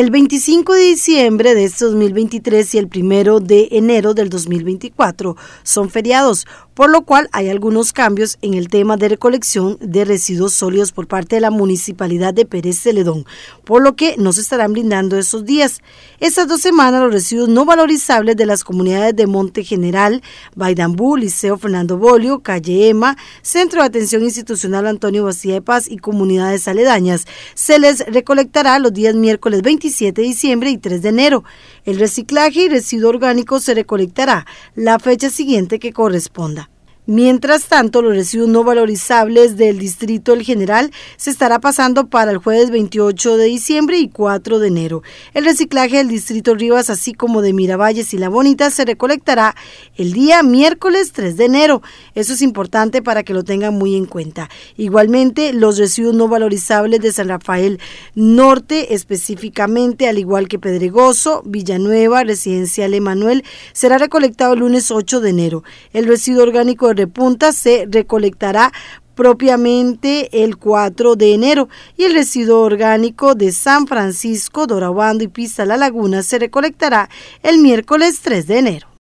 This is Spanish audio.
el 25 de diciembre de este 2023 y el 1 de enero del 2024 son feriados, por lo cual hay algunos cambios en el tema de recolección de residuos sólidos por parte de la Municipalidad de Pérez Celedón, por lo que no se estarán brindando esos días. Estas dos semanas los residuos no valorizables de las comunidades de Monte General, Baidambú, Liceo Fernando Bolio, Calle Ema, Centro de Atención Institucional Antonio vasiepas de Paz y comunidades aledañas se les recolectará los días miércoles 20 7 de diciembre y 3 de enero. El reciclaje y residuo orgánico se recolectará la fecha siguiente que corresponda. Mientras tanto, los residuos no valorizables del distrito El General se estará pasando para el jueves 28 de diciembre y 4 de enero. El reciclaje del distrito Rivas, así como de Miravalles y La Bonita, se recolectará el día miércoles 3 de enero. Eso es importante para que lo tengan muy en cuenta. Igualmente, los residuos no valorizables de San Rafael Norte, específicamente, al igual que Pedregoso, Villanueva, Residencial Emanuel, será recolectado el lunes 8 de enero. El residuo orgánico de punta se recolectará propiamente el 4 de enero y el residuo orgánico de San Francisco, Dorabando y Pista La Laguna se recolectará el miércoles 3 de enero.